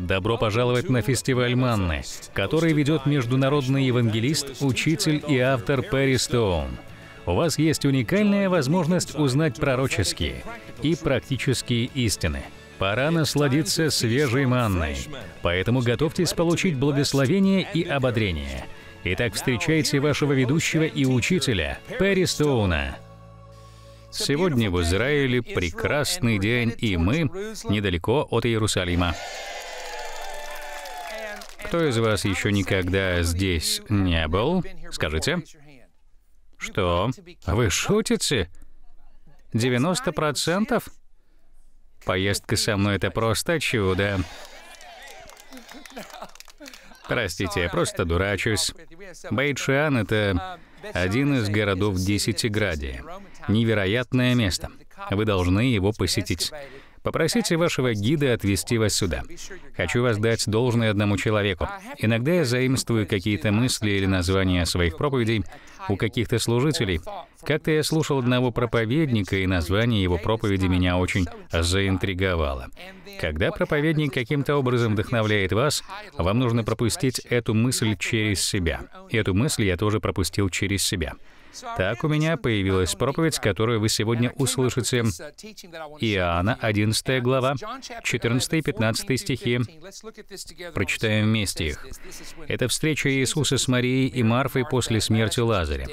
Добро пожаловать на фестиваль Манны, который ведет международный евангелист, учитель и автор Перри Стоун. У вас есть уникальная возможность узнать пророческие и практические истины. Пора насладиться свежей манной, поэтому готовьтесь получить благословение и ободрение. Итак, встречайте вашего ведущего и учителя Перри Стоуна. Сегодня в Израиле прекрасный день, и мы недалеко от Иерусалима. Кто из вас еще никогда здесь не был? Скажите. Что? Вы шутите? 90%? Поездка со мной — это просто чудо. Простите, я просто дурачусь. Бэйчан — это один из городов Десятиградия. Невероятное место. Вы должны его посетить. Попросите вашего гида отвезти вас сюда. Хочу вас дать должное одному человеку. Иногда я заимствую какие-то мысли или названия своих проповедей у каких-то служителей. Как-то я слушал одного проповедника, и название его проповеди меня очень заинтриговало. Когда проповедник каким-то образом вдохновляет вас, вам нужно пропустить эту мысль через себя. Эту мысль я тоже пропустил через себя. Так у меня появилась проповедь, которую вы сегодня услышите. Иоанна, 11 глава, 14 и 15 стихи. Прочитаем вместе их. Это встреча Иисуса с Марией и Марфой после смерти Лазаря.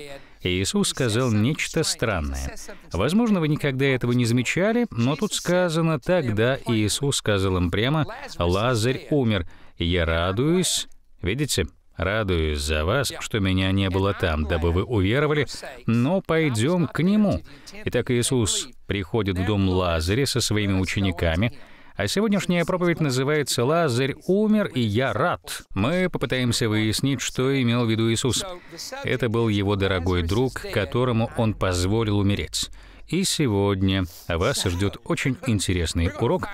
Иисус сказал нечто странное. Возможно, вы никогда этого не замечали, но тут сказано, тогда Иисус сказал им прямо, «Лазарь умер, я радуюсь». Видите? Радуюсь за вас, что меня не было там, дабы вы уверовали, но пойдем к нему. Итак, Иисус приходит в дом Лазаря со своими учениками, а сегодняшняя проповедь называется «Лазарь умер, и я рад». Мы попытаемся выяснить, что имел в виду Иисус. Это был его дорогой друг, которому он позволил умереть. И сегодня вас ждет очень интересный урок,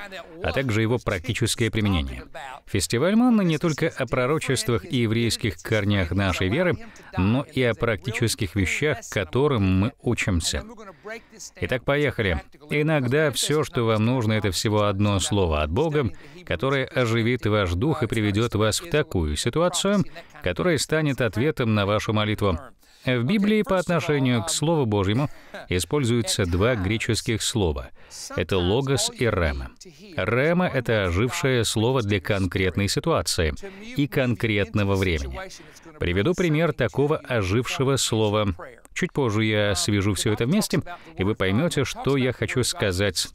а также его практическое применение. Фестиваль Манна не только о пророчествах и еврейских корнях нашей веры, но и о практических вещах, которым мы учимся. Итак, поехали. Иногда все, что вам нужно, это всего одно слово от Бога, которое оживит ваш дух и приведет вас в такую ситуацию, которая станет ответом на вашу молитву. В Библии по отношению к Слову Божьему используются два греческих слова. Это «логос» и «рема». «Рема» — это ожившее слово для конкретной ситуации и конкретного времени. Приведу пример такого ожившего слова Чуть позже я а, свяжу все это вместе, и вы поймете, что я хочу сказать.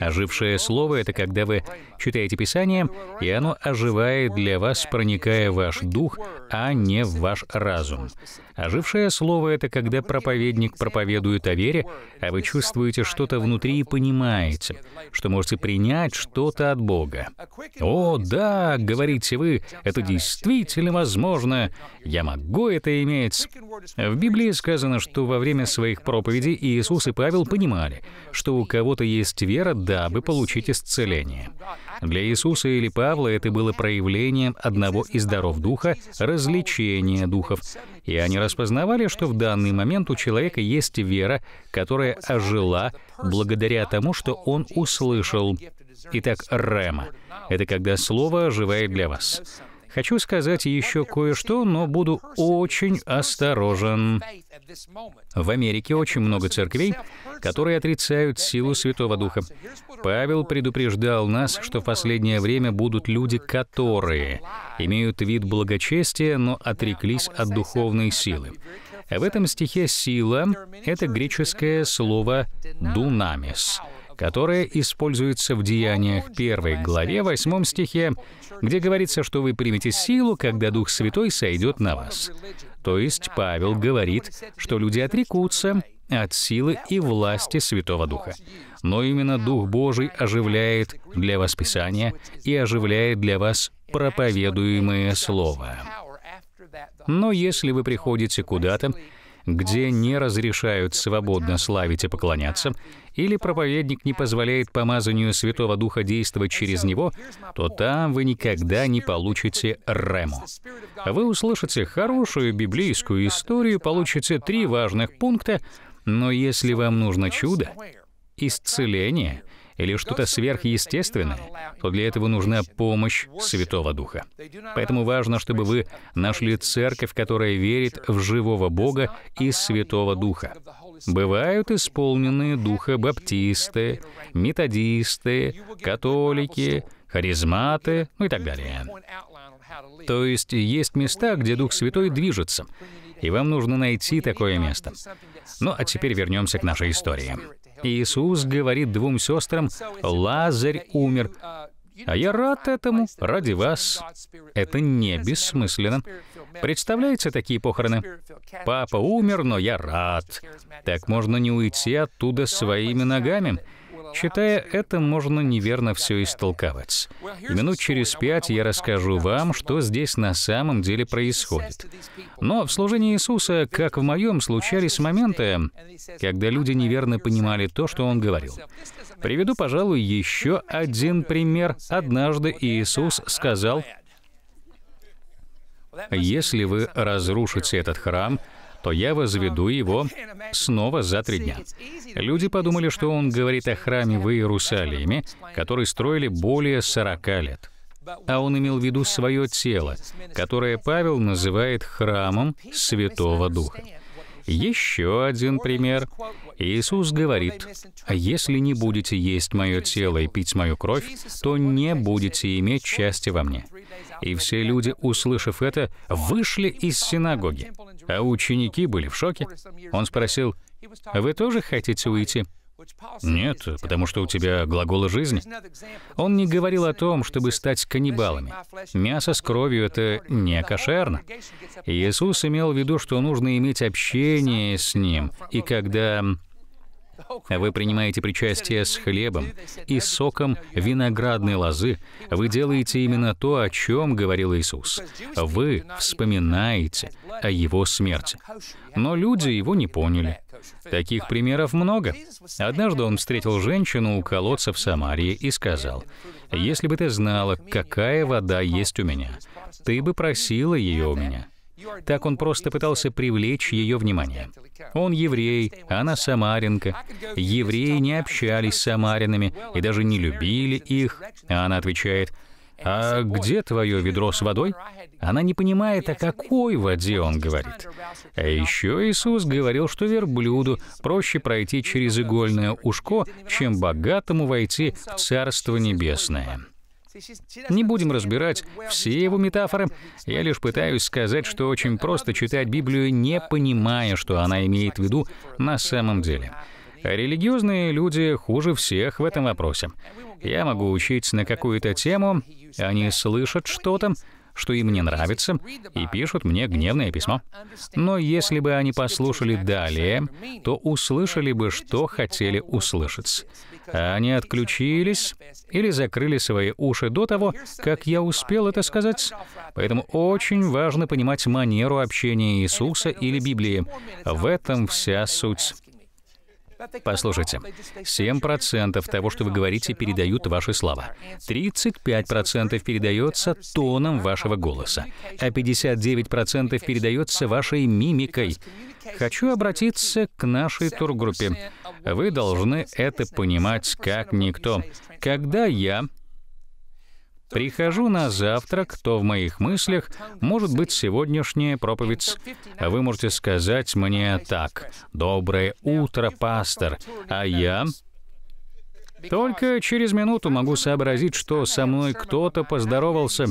А Ожившее слово — это когда вы читаете Писание, и оно оживает для вас, проникая в ваш дух, а не в ваш разум. Ожившее слово — это когда проповедник проповедует о вере, а вы чувствуете что-то внутри и понимаете, что можете принять что-то от Бога. «О, да», — говорите вы, — «это действительно возможно, я могу это иметь». В Библии Библии сказано, что во время своих проповедей Иисус и Павел понимали, что у кого-то есть вера, дабы получить исцеление. Для Иисуса или Павла это было проявлением одного из даров Духа — развлечения духов. И они распознавали, что в данный момент у человека есть вера, которая ожила благодаря тому, что он услышал. Итак, рема — это когда слово оживает для вас. Хочу сказать еще кое-что, но буду очень осторожен. В Америке очень много церквей, которые отрицают силу Святого Духа. Павел предупреждал нас, что в последнее время будут люди, которые имеют вид благочестия, но отреклись от духовной силы. В этом стихе «сила» — это греческое слово «дунамис», которое используется в Деяниях 1 главе 8 стихе, где говорится, что вы примете силу, когда Дух Святой сойдет на вас. То есть Павел говорит, что люди отрекутся от силы и власти Святого Духа. Но именно Дух Божий оживляет для вас Писание и оживляет для вас проповедуемое Слово. Но если вы приходите куда-то где не разрешают свободно славить и поклоняться, или проповедник не позволяет помазанию Святого Духа действовать через него, то там вы никогда не получите рему. Вы услышите хорошую библейскую историю, получите три важных пункта, но если вам нужно чудо, исцеление — или что-то сверхъестественное, то для этого нужна помощь Святого Духа. Поэтому важно, чтобы вы нашли церковь, которая верит в живого Бога и Святого Духа. Бывают исполненные духа баптисты, методисты, католики, харизматы, ну и так далее. То есть есть места, где Дух Святой движется, и вам нужно найти такое место. Ну а теперь вернемся к нашей истории. Иисус говорит двум сестрам, «Лазарь умер». А я рад этому, ради вас. Это не бессмысленно. Представляете такие похороны? Папа умер, но я рад. Так можно не уйти оттуда своими ногами. Читая это, можно неверно все истолковать. И минут через пять я расскажу вам, что здесь на самом деле происходит. Но в служении Иисуса, как в моем, случались моменты, когда люди неверно понимали то, что Он говорил. Приведу, пожалуй, еще один пример. Однажды Иисус сказал, «Если вы разрушите этот храм, то я возведу его снова за три дня. Люди подумали, что он говорит о храме в Иерусалиме, который строили более 40 лет. А он имел в виду свое тело, которое Павел называет храмом Святого Духа. Еще один пример. Иисус говорит, «Если не будете есть мое тело и пить мою кровь, то не будете иметь части во мне». И все люди, услышав это, вышли из синагоги а ученики были в шоке. Он спросил, «Вы тоже хотите уйти?» Нет, потому что у тебя глаголы жизни. Он не говорил о том, чтобы стать каннибалами. Мясо с кровью — это не кошерно. Иисус имел в виду, что нужно иметь общение с Ним, и когда вы принимаете причастие с хлебом и соком виноградной лозы. Вы делаете именно то, о чем говорил Иисус. Вы вспоминаете о Его смерти. Но люди его не поняли. Таких примеров много. Однажды он встретил женщину у колодца в Самарии и сказал, «Если бы ты знала, какая вода есть у меня, ты бы просила ее у меня, так он просто пытался привлечь ее внимание. Он еврей, она самаренка. Евреи не общались с самаринами и даже не любили их. А она отвечает, «А где твое ведро с водой?» Она не понимает, о какой воде он говорит. А еще Иисус говорил, что верблюду проще пройти через игольное ушко, чем богатому войти в Царство Небесное. Не будем разбирать все его метафоры. Я лишь пытаюсь сказать, что очень просто читать Библию, не понимая, что она имеет в виду на самом деле. религиозные люди хуже всех в этом вопросе. Я могу учить на какую-то тему, они слышат что-то, что им не нравится, и пишут мне гневное письмо. Но если бы они послушали далее, то услышали бы, что хотели услышать. А они отключились или закрыли свои уши до того, как я успел это сказать. Поэтому очень важно понимать манеру общения Иисуса или Библии. В этом вся суть. Послушайте, 7% того, что вы говорите, передают ваши слова. 35% передается тоном вашего голоса, а 59% передается вашей мимикой. Хочу обратиться к нашей тургруппе. Вы должны это понимать как никто. Когда я Прихожу на завтрак, то в моих мыслях может быть сегодняшняя проповедь. Вы можете сказать мне так. «Доброе утро, пастор!» А я только через минуту могу сообразить, что со мной кто-то поздоровался.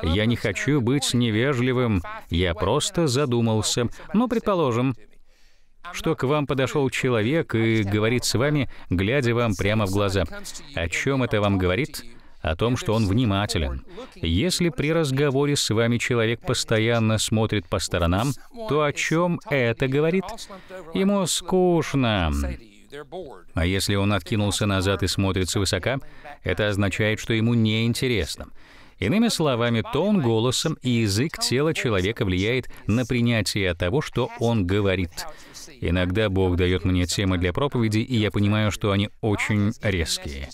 Я не хочу быть невежливым, я просто задумался. Но ну, предположим, что к вам подошел человек и говорит с вами, глядя вам прямо в глаза. О чем это вам говорит? о том, что он внимателен. Если при разговоре с вами человек постоянно смотрит по сторонам, то о чем это говорит? Ему скучно. А если он откинулся назад и смотрит свысока, это означает, что ему неинтересно. Иными словами, тон голосом и язык тела человека влияет на принятие того, что он говорит. Иногда Бог дает мне темы для проповеди, и я понимаю, что они очень резкие.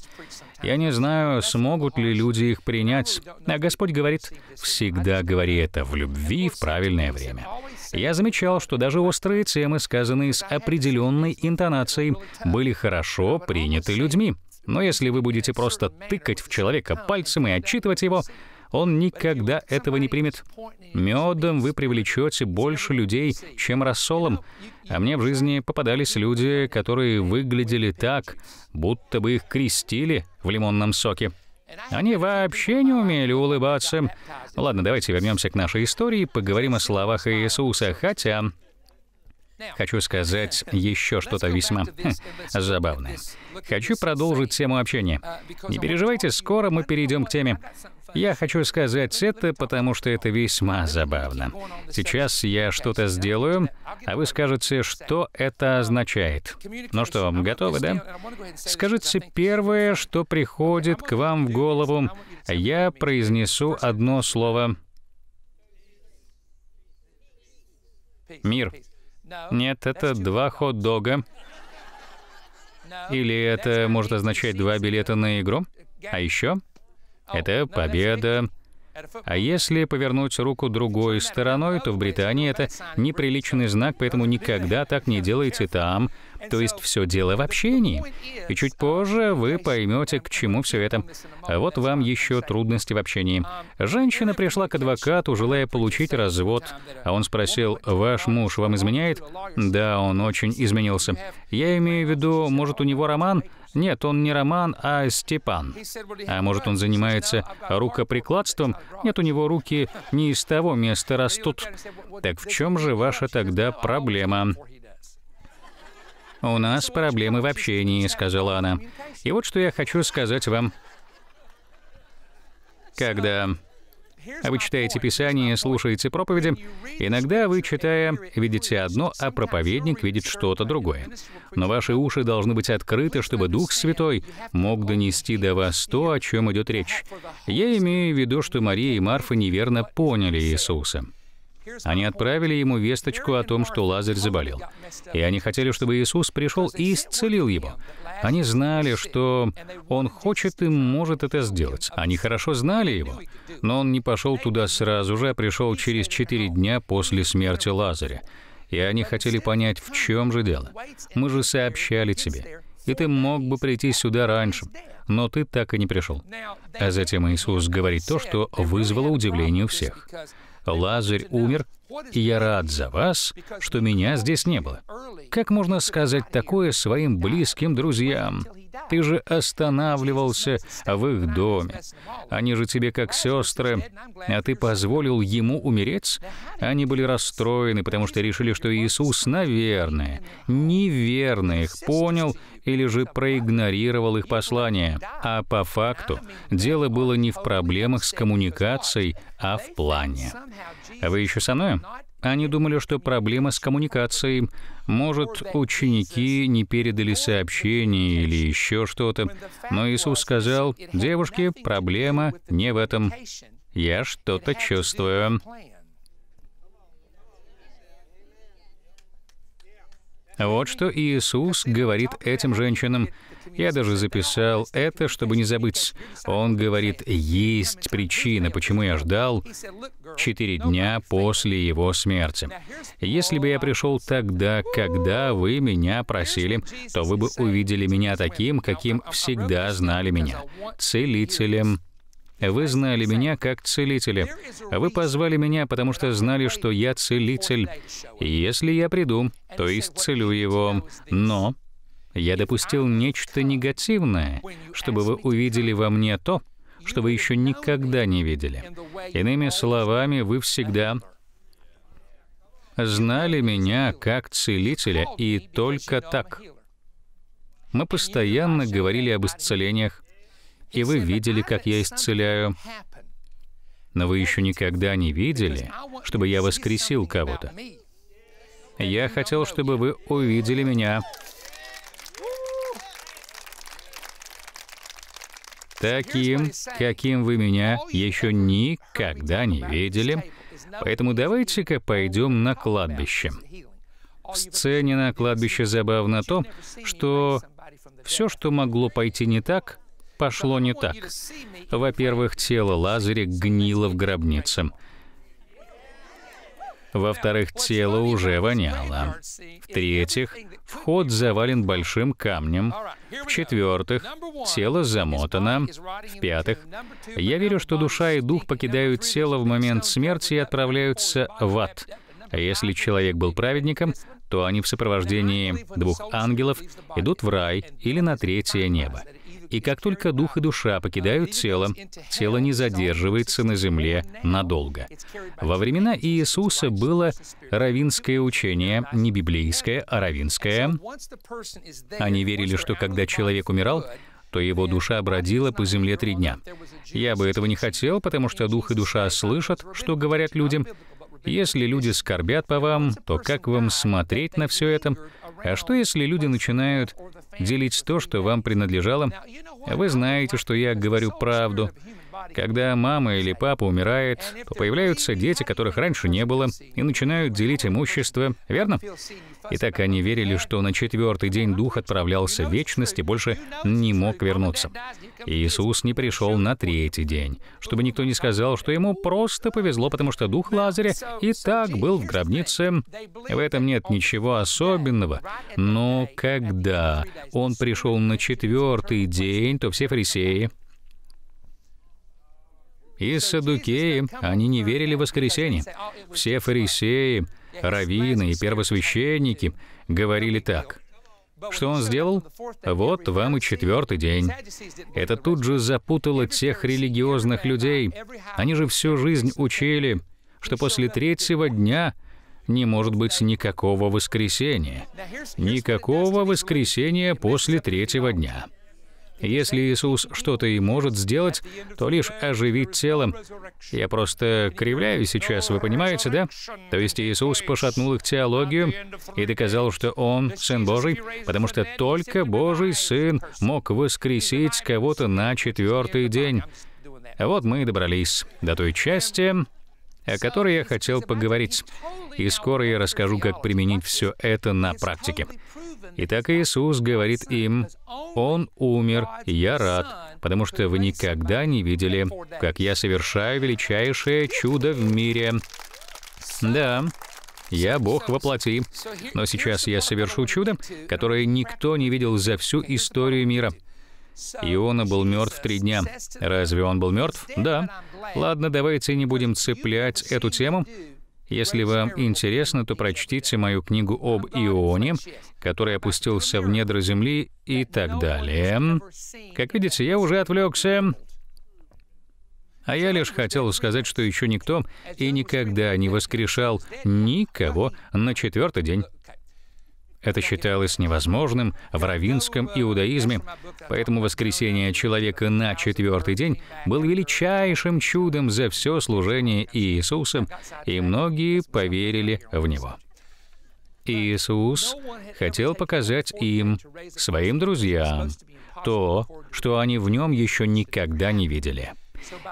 Я не знаю, смогут ли люди их принять. А Господь говорит, всегда говори это в любви в правильное время. Я замечал, что даже острые темы, сказанные с определенной интонацией, были хорошо приняты людьми. Но если вы будете просто тыкать в человека пальцем и отчитывать его, он никогда этого не примет. Медом вы привлечете больше людей, чем рассолом. А мне в жизни попадались люди, которые выглядели так, будто бы их крестили в лимонном соке. Они вообще не умели улыбаться. Ладно, давайте вернемся к нашей истории поговорим о словах Иисуса, хотя... Хочу сказать еще что-то весьма хм, забавное. Хочу продолжить тему общения. Не переживайте, скоро мы перейдем к теме. Я хочу сказать это, потому что это весьма забавно. Сейчас я что-то сделаю, а вы скажете, что это означает. Ну что, готовы, да? Скажите первое, что приходит к вам в голову. Я произнесу одно слово. Мир. Нет, это два хот-дога. Или это может означать два билета на игру? А еще? Это победа. А если повернуть руку другой стороной, то в Британии это неприличный знак, поэтому никогда так не делайте там. То есть все дело в общении. И чуть позже вы поймете, к чему все это. А вот вам еще трудности в общении. Женщина пришла к адвокату, желая получить развод. А он спросил, «Ваш муж вам изменяет?» «Да, он очень изменился». «Я имею в виду, может, у него роман?» Нет, он не Роман, а Степан. А может, он занимается рукоприкладством? Нет, у него руки не из того места растут. Так в чем же ваша тогда проблема? «У нас проблемы в общении», — сказала она. «И вот что я хочу сказать вам. Когда а вы читаете Писание, слушаете проповеди. Иногда вы, читая, видите одно, а проповедник видит что-то другое. Но ваши уши должны быть открыты, чтобы Дух Святой мог донести до вас то, о чем идет речь. Я имею в виду, что Мария и Марфа неверно поняли Иисуса. Они отправили ему весточку о том, что Лазарь заболел. И они хотели, чтобы Иисус пришел и исцелил его. Они знали, что он хочет и может это сделать. Они хорошо знали его, но он не пошел туда сразу же, а пришел через четыре дня после смерти Лазаря. И они хотели понять, в чем же дело. Мы же сообщали тебе. И ты мог бы прийти сюда раньше, но ты так и не пришел. А затем Иисус говорит то, что вызвало удивление у всех. Лазарь умер, и я рад за вас, что меня здесь не было. Как можно сказать такое своим близким друзьям? Ты же останавливался в их доме. Они же тебе как сестры, а ты позволил ему умереть? Они были расстроены, потому что решили, что Иисус, наверное, неверно их понял или же проигнорировал их послание. А по факту дело было не в проблемах с коммуникацией, а в плане. А Вы еще со мной? Они думали, что проблема с коммуникацией. Может, ученики не передали сообщение или еще что-то. Но Иисус сказал, «Девушки, проблема не в этом. Я что-то чувствую». Вот что Иисус говорит этим женщинам. Я даже записал это, чтобы не забыть. Он говорит, есть причина, почему я ждал четыре дня после его смерти. Если бы я пришел тогда, когда вы меня просили, то вы бы увидели меня таким, каким всегда знали меня, целителем, вы знали меня как целителя. Вы позвали меня, потому что знали, что я целитель. Если я приду, то исцелю его. Но я допустил нечто негативное, чтобы вы увидели во мне то, что вы еще никогда не видели. Иными словами, вы всегда знали меня как целителя и только так. Мы постоянно говорили об исцелениях, и вы видели, как я исцеляю, но вы еще никогда не видели, чтобы я воскресил кого-то. Я хотел, чтобы вы увидели меня. Таким, каким вы меня еще никогда не видели. Поэтому давайте-ка пойдем на кладбище. В сцене на кладбище забавно то, что все, что могло пойти не так, пошло не так. Во-первых, тело Лазаря гнило в гробнице. Во-вторых, тело уже воняло. В-третьих, вход завален большим камнем. В-четвертых, тело замотано. В-пятых, я верю, что душа и дух покидают тело в момент смерти и отправляются в ад. А Если человек был праведником, то они в сопровождении двух ангелов идут в рай или на третье небо. И как только дух и душа покидают тело, тело не задерживается на земле надолго. Во времена Иисуса было равинское учение, не библейское, а равинское. Они верили, что когда человек умирал, то его душа бродила по земле три дня. Я бы этого не хотел, потому что дух и душа слышат, что говорят людям, если люди скорбят по вам, то как вам смотреть на все это? А что, если люди начинают делить то, что вам принадлежало? Вы знаете, что я говорю правду. Когда мама или папа умирает, то появляются дети, которых раньше не было, и начинают делить имущество, верно? И так они верили, что на четвертый день дух отправлялся в вечность и больше не мог вернуться. Иисус не пришел на третий день, чтобы никто не сказал, что ему просто повезло, потому что дух Лазаря и так был в гробнице. В этом нет ничего особенного. Но когда он пришел на четвертый день, то все фарисеи, и садукеи, они не верили в воскресение. Все фарисеи, раввины и первосвященники говорили так. Что он сделал? Вот вам и четвертый день. Это тут же запутало тех религиозных людей. Они же всю жизнь учили, что после третьего дня не может быть никакого воскресения. Никакого воскресения после третьего дня. Если Иисус что-то и может сделать, то лишь оживить тело. Я просто кривляю сейчас, вы понимаете, да? То есть Иисус пошатнул их теологию и доказал, что Он — Сын Божий, потому что только Божий Сын мог воскресить кого-то на четвертый день. Вот мы и добрались до той части, о которой я хотел поговорить. И скоро я расскажу, как применить все это на практике. Итак, Иисус говорит им, «Он умер, я рад, потому что вы никогда не видели, как я совершаю величайшее чудо в мире». Да, я Бог воплоти, Но сейчас я совершу чудо, которое никто не видел за всю историю мира. Иона был мертв три дня. Разве он был мертв? Да. Ладно, давайте не будем цеплять эту тему. Если вам интересно, то прочтите мою книгу об Ионе, который опустился в недра Земли и так далее. Как видите, я уже отвлекся. А я лишь хотел сказать, что еще никто и никогда не воскрешал никого на четвертый день. Это считалось невозможным в равинском иудаизме, поэтому воскресение человека на четвертый день был величайшим чудом за все служение Иисусом, и многие поверили в него. Иисус хотел показать им, своим друзьям, то, что они в нем еще никогда не видели.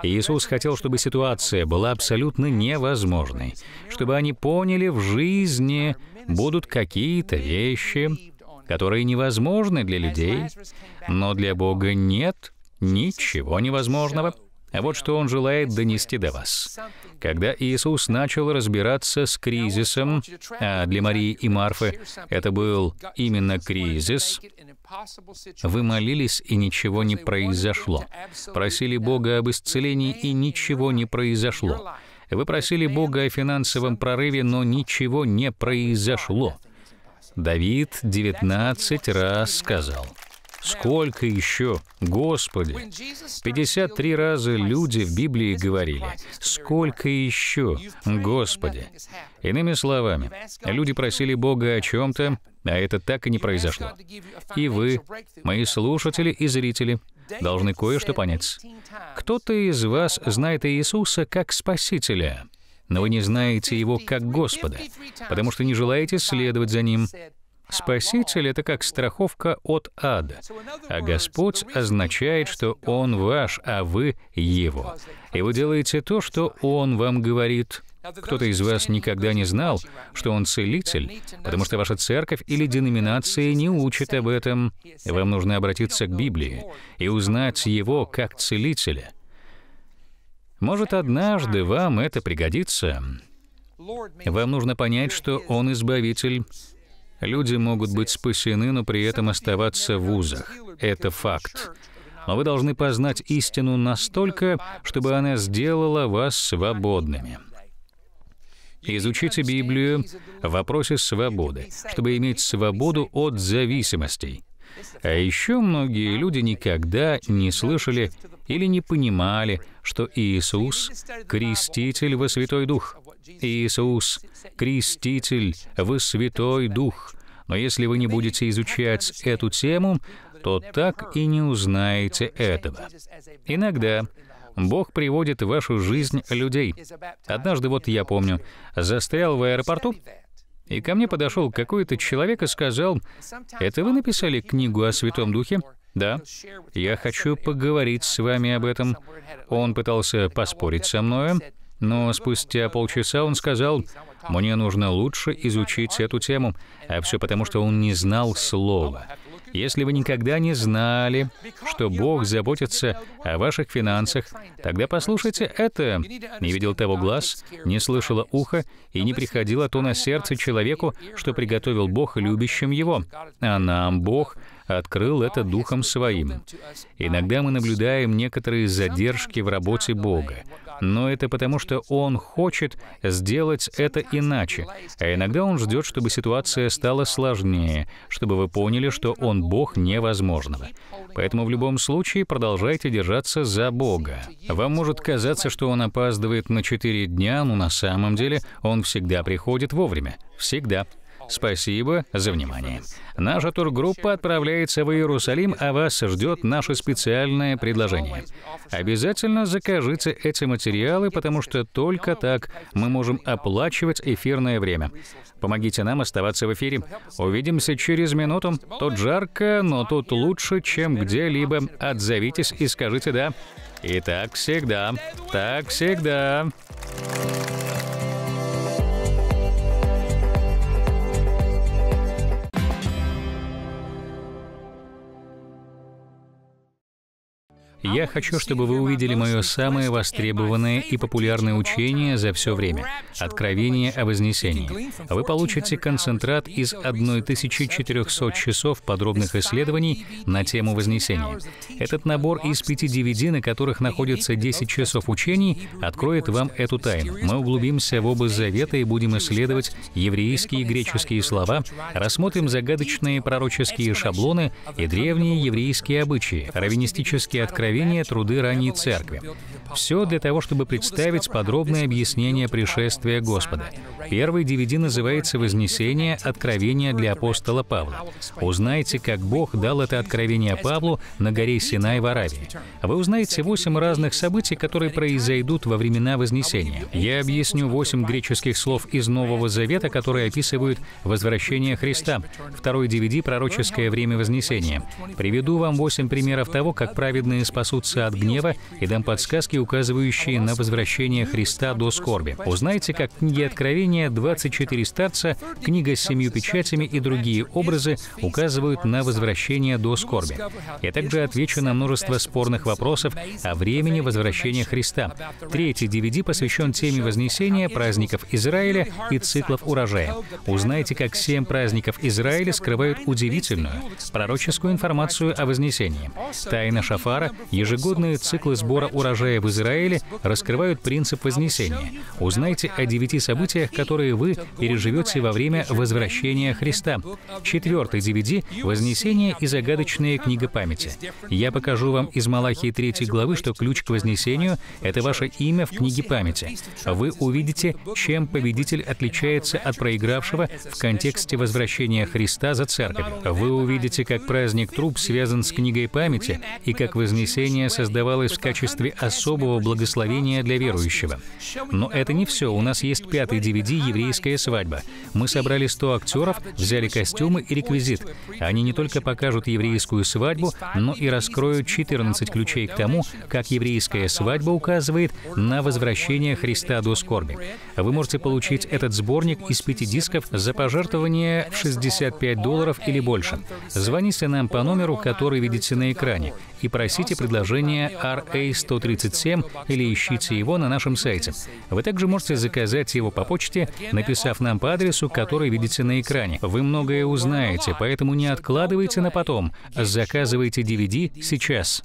Иисус хотел, чтобы ситуация была абсолютно невозможной, чтобы они поняли в жизни будут какие-то вещи, которые невозможны для людей, но для Бога нет ничего невозможного. Вот что он желает донести до вас. Когда Иисус начал разбираться с кризисом, а для Марии и Марфы это был именно кризис, вы молились, и ничего не произошло. Просили Бога об исцелении, и ничего не произошло. Вы просили Бога о финансовом прорыве, но ничего не произошло. Давид 19 раз сказал, Сколько еще, Господи? 53 раза люди в Библии говорили, «Сколько еще, Господи?» Иными словами, люди просили Бога о чем-то, а это так и не произошло. И вы, мои слушатели и зрители, должны кое-что понять. Кто-то из вас знает Иисуса как Спасителя, но вы не знаете Его как Господа, потому что не желаете следовать за Ним. Спаситель — это как страховка от ада, а Господь означает, что Он ваш, а вы Его, и вы делаете то, что Он вам говорит — кто-то из вас никогда не знал, что он целитель, потому что ваша церковь или деноминация не учат об этом. Вам нужно обратиться к Библии и узнать его как целителя. Может, однажды вам это пригодится. Вам нужно понять, что он избавитель. Люди могут быть спасены, но при этом оставаться в узах. Это факт но вы должны познать истину настолько, чтобы она сделала вас свободными. Изучите Библию в вопросе свободы, чтобы иметь свободу от зависимостей. А еще многие люди никогда не слышали или не понимали, что Иисус — креститель во Святой Дух. Иисус — креститель во Святой Дух. Но если вы не будете изучать эту тему, то так и не узнаете этого. Иногда Бог приводит в вашу жизнь людей. Однажды, вот я помню, застрял в аэропорту, и ко мне подошел какой-то человек и сказал, «Это вы написали книгу о Святом Духе?» «Да, я хочу поговорить с вами об этом». Он пытался поспорить со мною, но спустя полчаса он сказал, «Мне нужно лучше изучить эту тему», а все потому, что он не знал слова. Если вы никогда не знали, что Бог заботится о ваших финансах, тогда послушайте это. Не видел того глаз, не слышало ухо и не приходило то на сердце человеку, что приготовил Бог любящим его. А нам Бог открыл это Духом Своим. Иногда мы наблюдаем некоторые задержки в работе Бога но это потому, что он хочет сделать это иначе. А иногда он ждет, чтобы ситуация стала сложнее, чтобы вы поняли, что он Бог невозможного. Поэтому в любом случае продолжайте держаться за Бога. Вам может казаться, что он опаздывает на 4 дня, но на самом деле он всегда приходит вовремя. Всегда. Спасибо за внимание. Наша тургруппа отправляется в Иерусалим, а вас ждет наше специальное предложение. Обязательно закажите эти материалы, потому что только так мы можем оплачивать эфирное время. Помогите нам оставаться в эфире. Увидимся через минуту. Тут жарко, но тут лучше, чем где-либо. Отзовитесь и скажите «да». И так всегда. Так всегда. Thank you. Я хочу, чтобы вы увидели мое самое востребованное и популярное учение за все время — Откровение о Вознесении. Вы получите концентрат из 1400 часов подробных исследований на тему Вознесения. Этот набор из пяти DVD, на которых находится 10 часов учений, откроет вам эту тайну. Мы углубимся в оба завета и будем исследовать еврейские и греческие слова, рассмотрим загадочные пророческие шаблоны и древние еврейские обычаи, раввинистические откровения откровения труды ранней церкви. Все для того, чтобы представить подробное объяснение пришествия Господа. Первый DVD называется «Вознесение. Откровение для апостола Павла». Узнайте, как Бог дал это откровение Павлу на горе Синай в Аравии. Вы узнаете восемь разных событий, которые произойдут во времена Вознесения. Я объясню восемь греческих слов из Нового Завета, которые описывают возвращение Христа. Второй DVD «Пророческое время Вознесения». Приведу вам восемь примеров того, как праведные спасаются спасутся от гнева, и дам подсказки, указывающие на возвращение Христа до скорби. Узнайте, как книги Откровения 24 старца, книга с семью печатями и другие образы указывают на возвращение до скорби. Я также отвечу на множество спорных вопросов о времени возвращения Христа. Третий DVD посвящен теме Вознесения, праздников Израиля и циклов урожая. Узнайте, как семь праздников Израиля скрывают удивительную, пророческую информацию о Вознесении. Тайна Шафара Ежегодные циклы сбора урожая в Израиле раскрывают принцип Вознесения. Узнайте о девяти событиях, которые вы переживете во время возвращения Христа. Четвертый DVD — Вознесение и загадочная книга памяти. Я покажу вам из Малахии 3 главы, что ключ к Вознесению — это ваше имя в книге памяти. Вы увидите, чем победитель отличается от проигравшего в контексте возвращения Христа за церковь. Вы увидите, как праздник труп связан с книгой памяти и как Вознесение Воскресение создавалось в качестве особого благословения для верующего. Но это не все. У нас есть пятый DVD «Еврейская свадьба». Мы собрали 100 актеров, взяли костюмы и реквизит. Они не только покажут еврейскую свадьбу, но и раскроют 14 ключей к тому, как еврейская свадьба указывает на возвращение Христа до скорби. Вы можете получить этот сборник из пяти дисков за пожертвование в 65 долларов или больше. Звоните нам по номеру, который видите на экране, и просите предложение RA137 или ищите его на нашем сайте. Вы также можете заказать его по почте, написав нам по адресу, который видите на экране. Вы многое узнаете, поэтому не откладывайте на потом. Заказывайте DVD сейчас.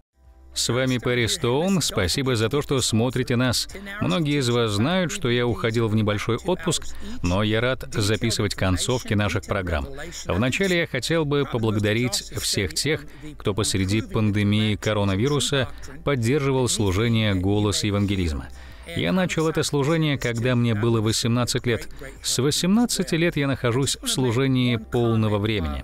С вами Перри Стоун. Спасибо за то, что смотрите нас. Многие из вас знают, что я уходил в небольшой отпуск, но я рад записывать концовки наших программ. Вначале я хотел бы поблагодарить всех тех, кто посреди пандемии коронавируса поддерживал служение «Голос евангелизма». Я начал это служение, когда мне было 18 лет. С 18 лет я нахожусь в служении полного времени.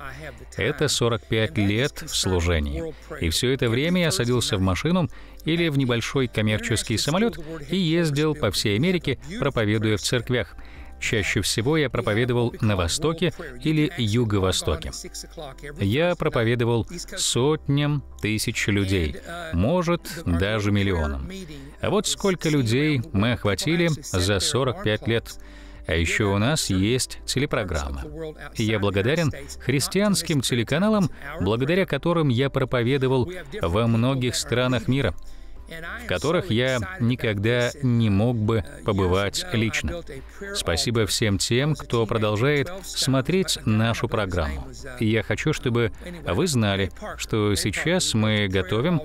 Это 45 лет в служении. И все это время я садился в машину или в небольшой коммерческий самолет и ездил по всей Америке, проповедуя в церквях. Чаще всего я проповедовал на Востоке или Юго-Востоке. Я проповедовал сотням тысяч людей, может, даже миллионам. А вот сколько людей мы охватили за 45 лет. А еще у нас есть телепрограмма. И я благодарен христианским телеканалам, благодаря которым я проповедовал во многих странах мира в которых я никогда не мог бы побывать лично. Спасибо всем тем, кто продолжает смотреть нашу программу. Я хочу, чтобы вы знали, что сейчас мы готовим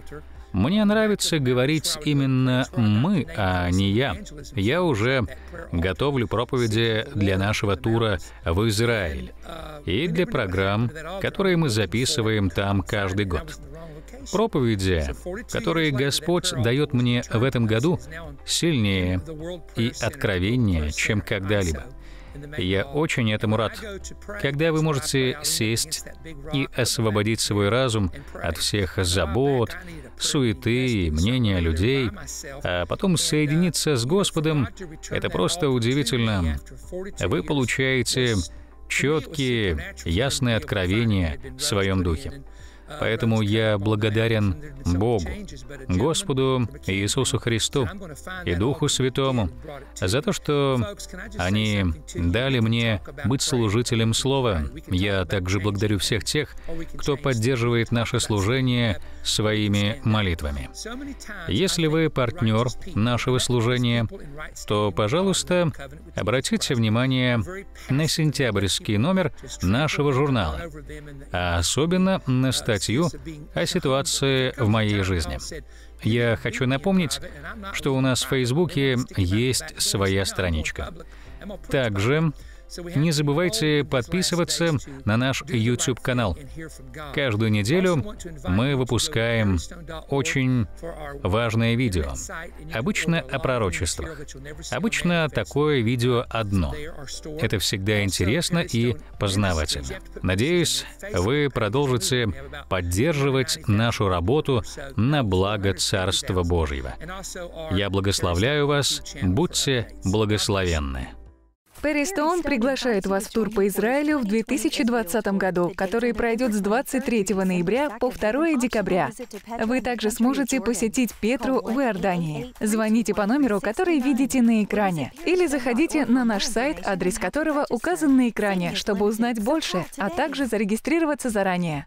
мне нравится говорить именно «мы», а не «я». Я уже готовлю проповеди для нашего тура в Израиль и для программ, которые мы записываем там каждый год проповеди, которые Господь дает мне в этом году, сильнее и откровеннее, чем когда-либо. Я очень этому рад. Когда вы можете сесть и освободить свой разум от всех забот, суеты и мнения людей, а потом соединиться с Господом, это просто удивительно. Вы получаете четкие, ясные откровения в своем духе. Поэтому я благодарен Богу, Господу Иисусу Христу и Духу Святому за то, что они дали мне быть служителем Слова. Я также благодарю всех тех, кто поддерживает наше служение своими молитвами. Если вы партнер нашего служения, то, пожалуйста, обратите внимание на сентябрьский номер нашего журнала, а особенно на статью о ситуации в моей жизни. Я хочу напомнить, что у нас в Фейсбуке есть своя страничка. Также не забывайте подписываться на наш YouTube-канал. Каждую неделю мы выпускаем очень важное видео, обычно о пророчествах. Обычно такое видео одно. Это всегда интересно и познавательно. Надеюсь, вы продолжите поддерживать нашу работу на благо Царства Божьего. Я благословляю вас, будьте благословенны. Перистоун приглашает вас в тур по Израилю в 2020 году, который пройдет с 23 ноября по 2 декабря. Вы также сможете посетить Петру в Иордании. Звоните по номеру, который видите на экране, или заходите на наш сайт, адрес которого указан на экране, чтобы узнать больше, а также зарегистрироваться заранее.